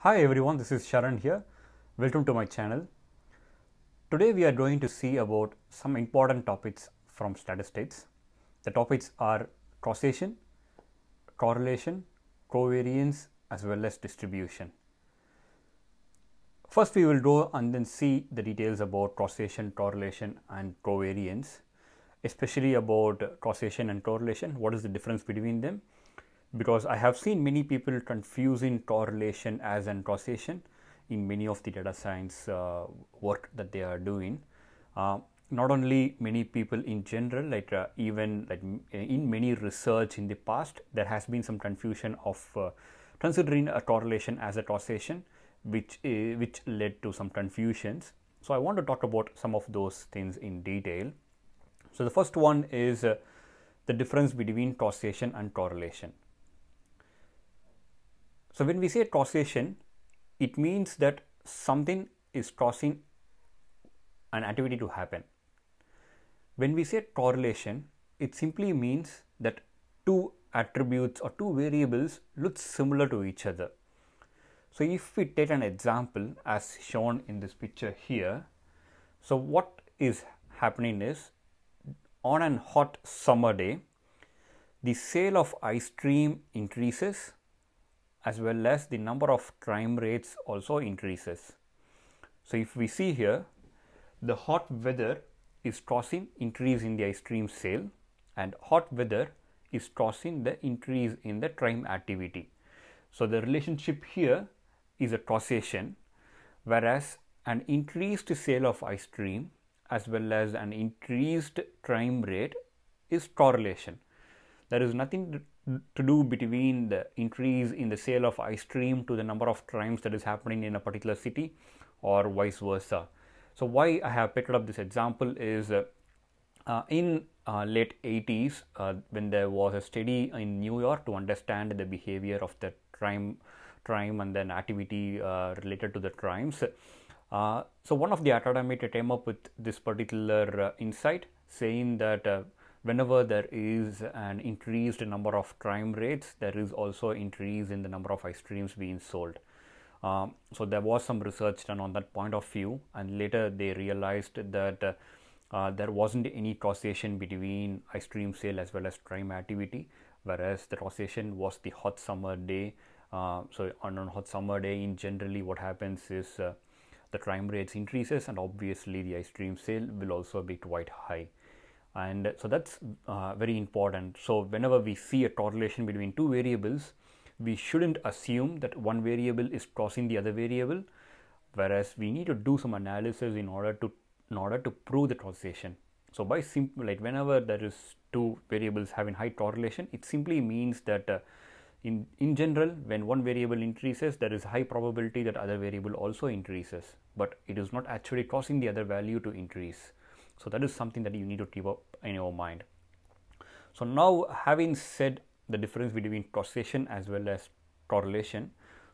Hi everyone, this is Sharan here. Welcome to my channel. Today we are going to see about some important topics from statistics. The topics are causation, correlation, covariance as well as distribution. First we will go and then see the details about causation, correlation and covariance, especially about causation and correlation, what is the difference between them because I have seen many people confusing correlation as an causation in many of the data science uh, work that they are doing. Uh, not only many people in general, like uh, even like uh, in many research in the past, there has been some confusion of uh, considering a correlation as a causation, which uh, which led to some confusions. So I want to talk about some of those things in detail. So the first one is the difference between causation and correlation. So when we say causation, it means that something is causing an activity to happen. When we say correlation, it simply means that two attributes or two variables look similar to each other. So if we take an example as shown in this picture here, so what is happening is on a hot summer day, the sale of ice cream increases as well as the number of crime rates also increases. So if we see here, the hot weather is causing increase in the ice cream sale and hot weather is causing the increase in the crime activity. So the relationship here is a causation whereas an increased sale of ice cream as well as an increased crime rate is correlation. There is nothing to do between the increase in the sale of ice cream to the number of crimes that is happening in a particular city or vice versa. So why I have picked up this example is uh, uh in uh, late 80s uh, when there was a study in New York to understand the behavior of the crime crime and then activity uh, related to the crimes. Uh, so one of the academics came up with this particular insight saying that whenever there is an increased number of crime rates, there is also increase in the number of ice creams being sold. Um, so there was some research done on that point of view, and later they realized that uh, uh, there wasn't any causation between ice cream sale as well as crime activity, whereas the causation was the hot summer day. Uh, so on a hot summer day, in generally, what happens is uh, the crime rates increases, and obviously the ice cream sale will also be quite high and so that's uh, very important. So whenever we see a correlation between two variables, we shouldn't assume that one variable is crossing the other variable, whereas we need to do some analysis in order to in order to prove the causation. So by simple like whenever there is two variables having high correlation, it simply means that uh, in in general when one variable increases, there is high probability that other variable also increases, but it is not actually causing the other value to increase. So that is something that you need to keep up in your mind. So now having said the difference between causation as well as correlation,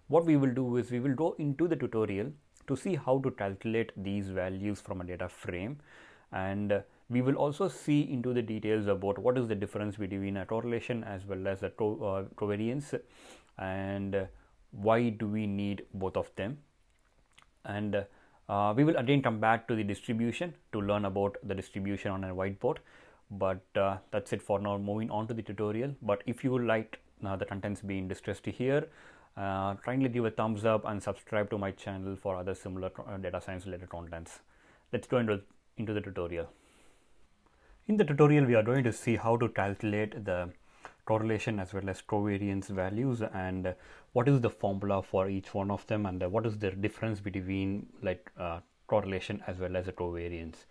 what we will do is we will go into the tutorial to see how to calculate these values from a data frame and we will also see into the details about what is the difference between a correlation as well as a co uh, covariance and why do we need both of them and uh, we will again come back to the distribution to learn about the distribution on a whiteboard. But uh, that's it for now, moving on to the tutorial. But if you like uh, the contents being discussed here, uh, kindly give a thumbs up and subscribe to my channel for other similar uh, data science related contents. Let's go into, into the tutorial. In the tutorial, we are going to see how to calculate the correlation as well as covariance values and what is the formula for each one of them and what is the difference between like uh, correlation as well as the covariance.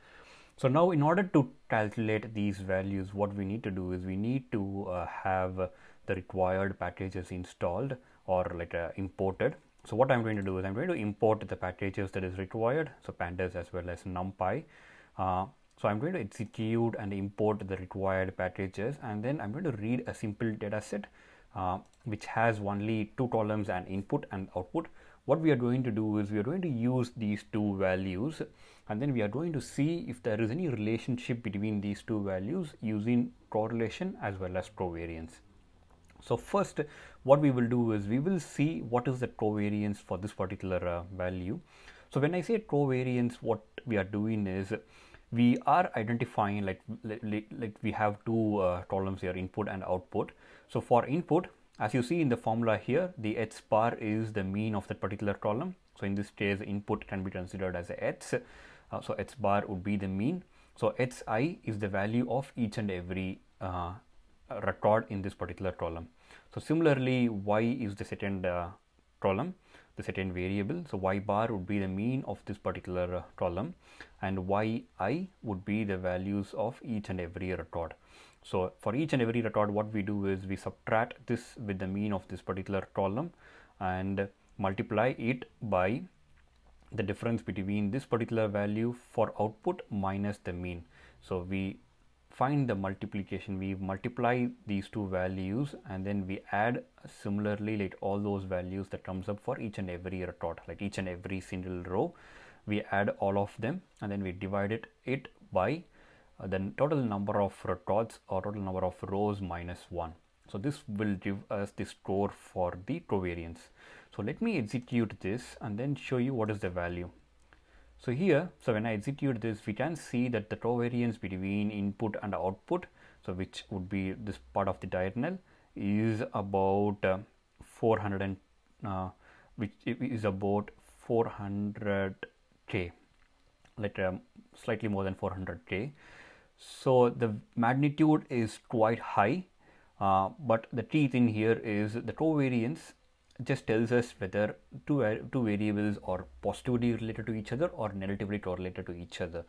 So now in order to calculate these values what we need to do is we need to uh, have the required packages installed or like uh, imported. So what I'm going to do is I'm going to import the packages that is required so pandas as well as numpy uh, so I'm going to execute and import the required packages and then I'm going to read a simple data set uh, which has only two columns and input and output. What we are going to do is we are going to use these two values and then we are going to see if there is any relationship between these two values using correlation as well as covariance. So first what we will do is we will see what is the covariance for this particular uh, value. So when I say covariance what we are doing is we are identifying like, like, we have two uh, columns here input and output so for input as you see in the formula here the x bar is the mean of that particular column so in this case input can be considered as a x uh, so x bar would be the mean so xi is the value of each and every uh, record in this particular column so similarly y is the second uh, column the certain variable. So y bar would be the mean of this particular column uh, and yi would be the values of each and every record. So for each and every record what we do is we subtract this with the mean of this particular column and multiply it by the difference between this particular value for output minus the mean. So we find the multiplication we multiply these two values and then we add similarly like all those values that comes up for each and every retort like each and every single row we add all of them and then we divide it, it by uh, the total number of retorts or total number of rows minus 1 so this will give us the score for the covariance so let me execute this and then show you what is the value so here, so when I execute this, we can see that the covariance between input and output, so which would be this part of the diagonal, is about uh, 400 and uh, which is about 400k, like um, slightly more than 400k. So the magnitude is quite high, uh, but the key thing here is the covariance just tells us whether two, two variables are positively related to each other or negatively correlated to each other.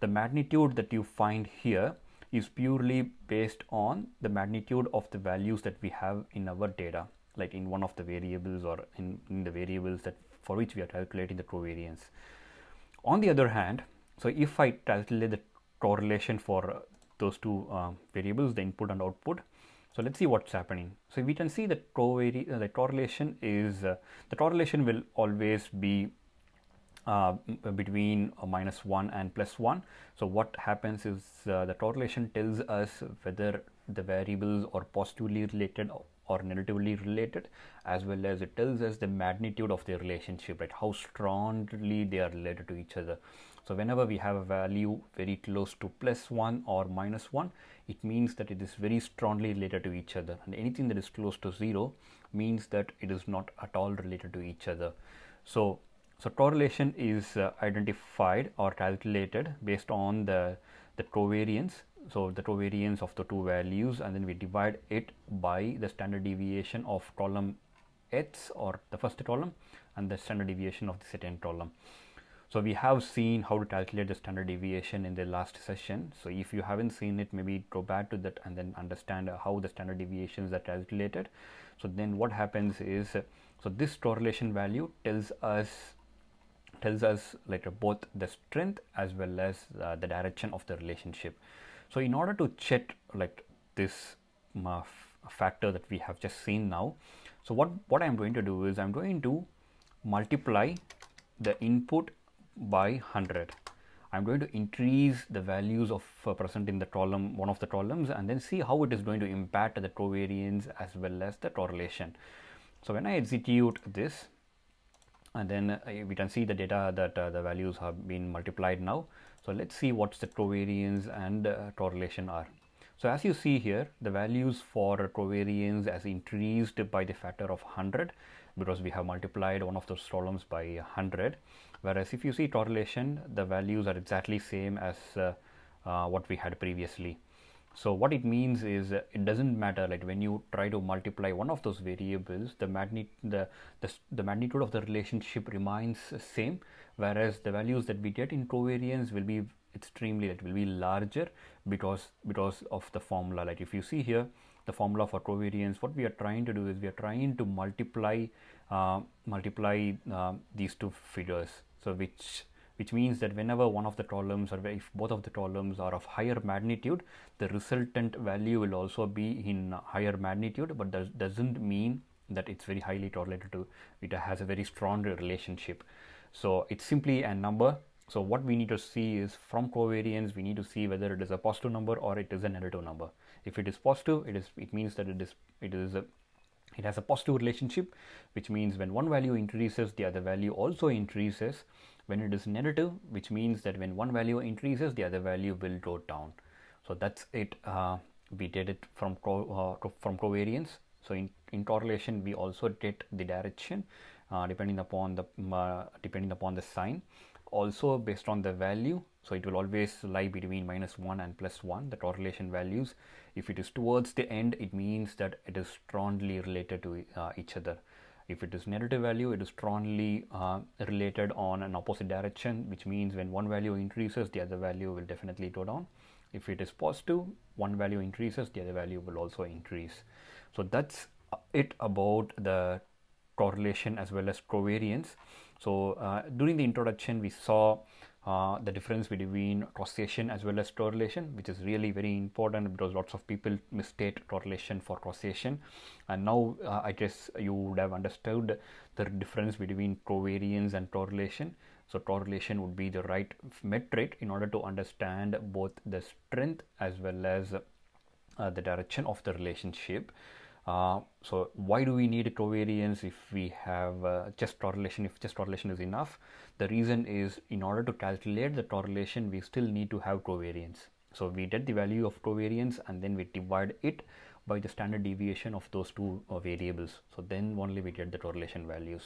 The magnitude that you find here is purely based on the magnitude of the values that we have in our data, like in one of the variables or in, in the variables that for which we are calculating the covariance. On the other hand, so if I calculate the correlation for those two uh, variables, the input and output, so let's see what's happening. So we can see that covari uh, the correlation is uh, the correlation will always be uh, uh between uh, minus 1 and plus 1. So what happens is uh, the correlation tells us whether the variables are positively related or negatively related as well as it tells us the magnitude of the relationship right how strongly they are related to each other so whenever we have a value very close to plus 1 or minus 1 it means that it is very strongly related to each other and anything that is close to 0 means that it is not at all related to each other so so correlation is uh, identified or calculated based on the the covariance so the covariance of the two values and then we divide it by the standard deviation of column x or the first column and the standard deviation of the second column so we have seen how to calculate the standard deviation in the last session. So if you haven't seen it, maybe go back to that and then understand uh, how the standard deviations are calculated. So then what happens is, uh, so this correlation value tells us tells us like uh, both the strength as well as uh, the direction of the relationship. So in order to check like this uh, factor that we have just seen now, so what, what I'm going to do is I'm going to multiply the input by 100. I'm going to increase the values of uh, present in the column, one of the columns, and then see how it is going to impact the covariance as well as the correlation. So when I execute this, and then uh, we can see the data that uh, the values have been multiplied now. So let's see what's the covariance and correlation uh, are. So as you see here, the values for covariance has increased by the factor of 100 because we have multiplied one of those columns by 100 Whereas if you see correlation, the values are exactly same as uh, uh, what we had previously. So what it means is uh, it doesn't matter like when you try to multiply one of those variables, the, magni the, the, the magnitude of the relationship remains same, whereas the values that we get in covariance will be extremely that will be larger because because of the formula like if you see here the formula for covariance what we are trying to do is we are trying to multiply uh, multiply uh, these two figures so which which means that whenever one of the columns or if both of the columns are of higher magnitude the resultant value will also be in higher magnitude but that doesn't mean that it's very highly correlated to it has a very strong relationship so it's simply a number so what we need to see is from covariance we need to see whether it is a positive number or it is a negative number if it is positive it is it means that it is it is a it has a positive relationship which means when one value increases the other value also increases when it is negative which means that when one value increases the other value will go down so that's it uh, we did it from co uh, from covariance so in, in correlation we also did the direction uh, depending upon the uh, depending upon the sign also based on the value so it will always lie between minus 1 and plus 1 the correlation values if it is towards the end it means that it is strongly related to uh, each other if it is negative value it is strongly uh, related on an opposite direction which means when one value increases the other value will definitely go down if it is positive one value increases the other value will also increase so that's it about the correlation as well as covariance so uh, during the introduction, we saw uh, the difference between causation as well as correlation, which is really very important because lots of people mistake correlation for causation. And now uh, I guess you would have understood the difference between covariance and correlation. So correlation would be the right metric in order to understand both the strength as well as uh, the direction of the relationship. Uh, so why do we need covariance if we have uh, just correlation, if just correlation is enough? The reason is in order to calculate the correlation, we still need to have covariance. So we get the value of covariance and then we divide it by the standard deviation of those two uh, variables. So then only we get the correlation values.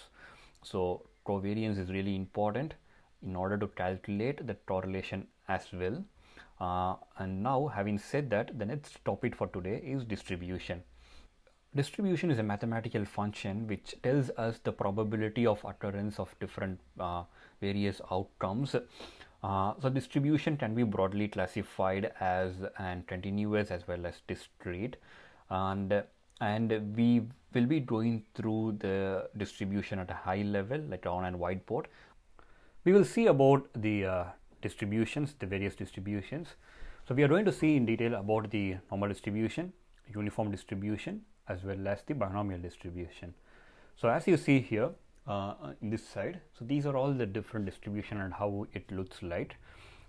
So covariance is really important in order to calculate the correlation as well. Uh, and now having said that, the next topic for today is distribution. Distribution is a mathematical function which tells us the probability of occurrence of different uh, various outcomes. Uh, so distribution can be broadly classified as and continuous as well as discrete and and we will be going through the distribution at a high level later on in whiteboard. We will see about the uh, distributions, the various distributions. So we are going to see in detail about the normal distribution, uniform distribution, as well as the binomial distribution. So as you see here uh, in this side, so these are all the different distribution and how it looks like.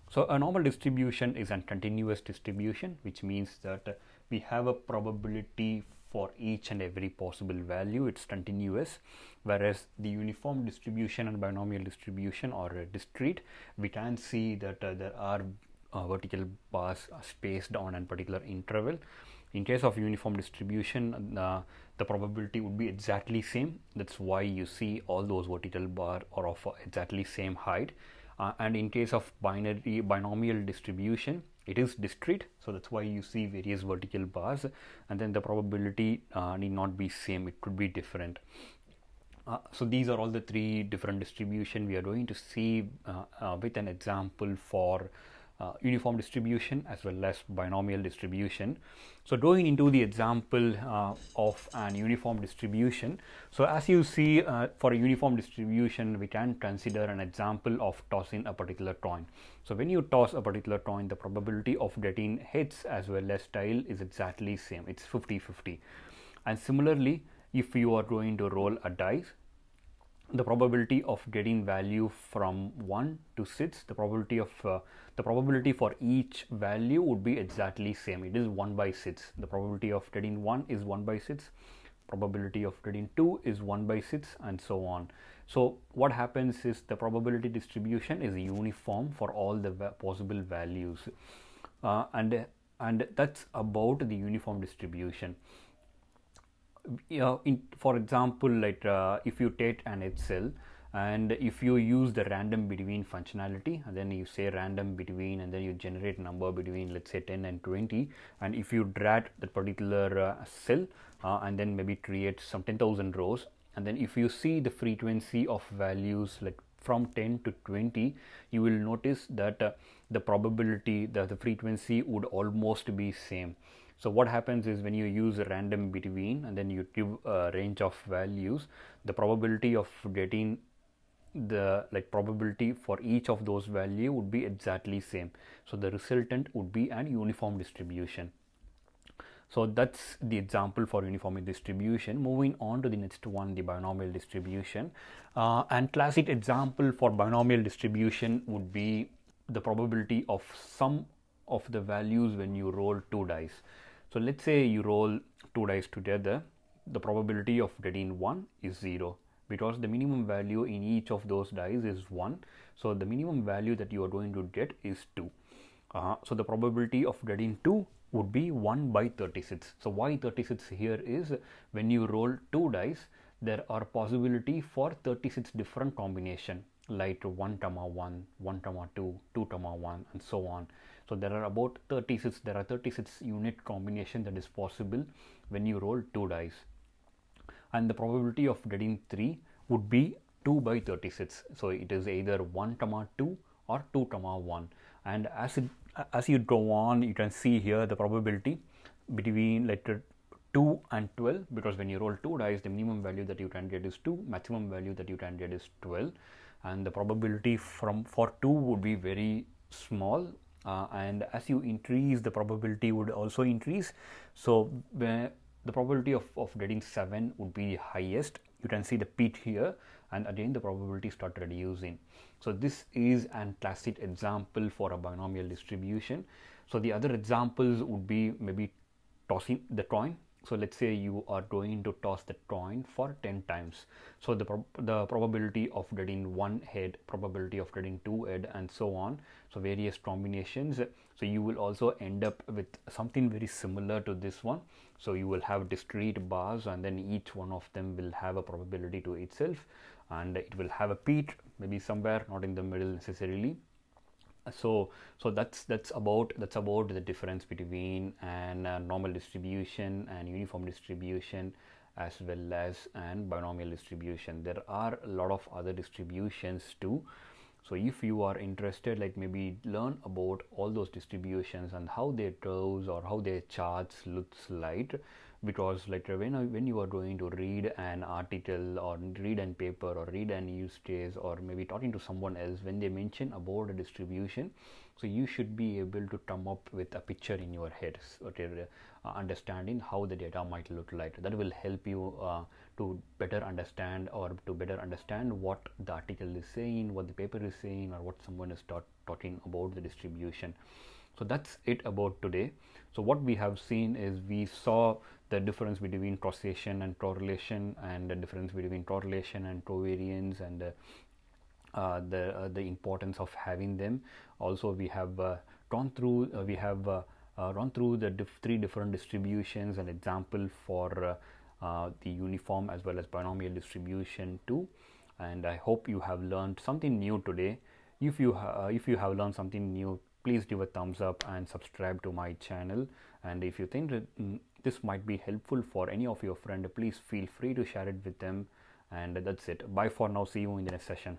So a normal distribution is a continuous distribution, which means that we have a probability for each and every possible value it's continuous whereas the uniform distribution and binomial distribution or uh, discrete we can see that uh, there are uh, vertical bars spaced on a particular interval in case of uniform distribution uh, the probability would be exactly same that's why you see all those vertical bar are of exactly same height uh, and in case of binary binomial distribution it is discrete so that's why you see various vertical bars and then the probability uh, need not be same it could be different uh, so these are all the three different distribution we are going to see uh, uh, with an example for uh, uniform distribution as well as binomial distribution. So going into the example uh, of an uniform distribution. So as you see uh, for a uniform distribution we can consider an example of tossing a particular coin. So when you toss a particular coin the probability of getting heads as well as tail is exactly same it's 50-50 and similarly if you are going to roll a dice the probability of getting value from 1 to 6 the probability of uh, the probability for each value would be exactly same it is 1 by 6 the probability of getting 1 is 1 by 6 probability of getting 2 is 1 by 6 and so on so what happens is the probability distribution is uniform for all the va possible values uh, and and that's about the uniform distribution you know, in, for example, like uh, if you take an Excel and if you use the random between functionality and then you say random between and then you generate number between let's say 10 and 20 and if you drag that particular uh, cell uh, and then maybe create some 10,000 rows and then if you see the frequency of values like from 10 to 20 you will notice that uh, the probability that the frequency would almost be same so what happens is when you use random between and then you give a uh, range of values, the probability of getting the like probability for each of those value would be exactly same. So the resultant would be an uniform distribution. So that's the example for uniform distribution. Moving on to the next one, the binomial distribution. Uh, and classic example for binomial distribution would be the probability of some of the values when you roll two dice. So let's say you roll two dice together, the probability of getting one is zero because the minimum value in each of those dice is one. So the minimum value that you are going to get is two. Uh, so the probability of getting two would be 1 by 36. So why 36 here is when you roll two dice, there are possibility for 36 different combination later 1 comma 1 1 comma 2 2 comma 1 and so on so there are about 36 there are 36 unit combination that is possible when you roll two dice and the probability of getting 3 would be 2 by 36 so it is either 1 comma 2 or 2 comma 1 and as it as you go on you can see here the probability between like 2 and 12 because when you roll 2 dice the minimum value that you can get is 2 maximum value that you can get is 12 and the probability from for 2 would be very small uh, and as you increase the probability would also increase so uh, the probability of, of getting 7 would be highest you can see the peak here and again the probability start reducing so this is an classic example for a binomial distribution so the other examples would be maybe tossing the coin so let's say you are going to toss the coin for 10 times. So the, prob the probability of getting one head, probability of getting two head and so on. So various combinations. So you will also end up with something very similar to this one. So you will have discrete bars and then each one of them will have a probability to itself and it will have a peak maybe somewhere not in the middle necessarily so so that's that's about that's about the difference between an uh, normal distribution and uniform distribution as well as an binomial distribution there are a lot of other distributions too so if you are interested like maybe learn about all those distributions and how their curves or how their charts looks like because later when when you are going to read an article or read an paper or read a news case or maybe talking to someone else when they mention about a distribution so you should be able to come up with a picture in your head uh, understanding how the data might look like that will help you uh, to better understand or to better understand what the article is saying what the paper is saying or what someone is talking about the distribution so that's it about today so what we have seen is we saw the difference between causation and correlation and the difference between correlation and covariance and the uh, uh, the, uh, the importance of having them also we have uh, gone through uh, we have uh, run through the diff three different distributions an example for the uniform as well as binomial distribution too and i hope you have learned something new today if you if you have learned something new please give a thumbs up and subscribe to my channel and if you think that mm, this might be helpful for any of your friend please feel free to share it with them and that's it bye for now see you in the next session